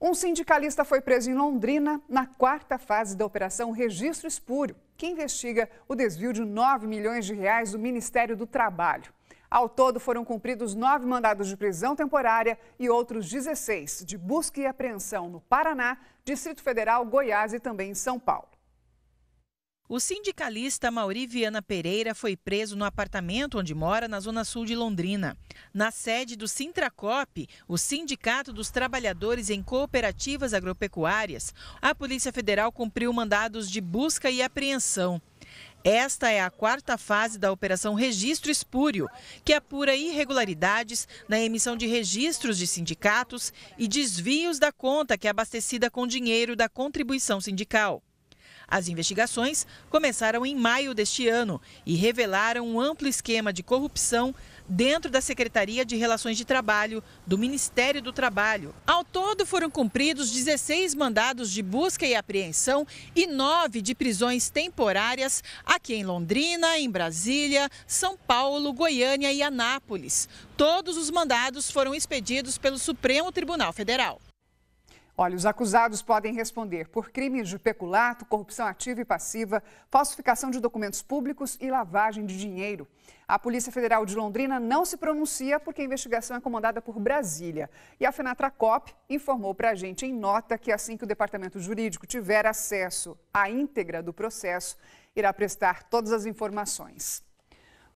Um sindicalista foi preso em Londrina na quarta fase da Operação Registro Espúrio, que investiga o desvio de 9 milhões de reais do Ministério do Trabalho. Ao todo, foram cumpridos nove mandados de prisão temporária e outros 16 de busca e apreensão no Paraná, Distrito Federal, Goiás e também em São Paulo. O sindicalista Mauri Viana Pereira foi preso no apartamento onde mora, na zona sul de Londrina. Na sede do Sintracop, o Sindicato dos Trabalhadores em Cooperativas Agropecuárias, a Polícia Federal cumpriu mandados de busca e apreensão. Esta é a quarta fase da Operação Registro Espúrio, que apura irregularidades na emissão de registros de sindicatos e desvios da conta que é abastecida com dinheiro da contribuição sindical. As investigações começaram em maio deste ano e revelaram um amplo esquema de corrupção dentro da Secretaria de Relações de Trabalho do Ministério do Trabalho. Ao todo foram cumpridos 16 mandados de busca e apreensão e nove de prisões temporárias aqui em Londrina, em Brasília, São Paulo, Goiânia e Anápolis. Todos os mandados foram expedidos pelo Supremo Tribunal Federal. Olha, os acusados podem responder por crimes de peculato, corrupção ativa e passiva, falsificação de documentos públicos e lavagem de dinheiro. A Polícia Federal de Londrina não se pronuncia porque a investigação é comandada por Brasília. E a FENATRACOP informou para a gente em nota que assim que o Departamento Jurídico tiver acesso à íntegra do processo, irá prestar todas as informações.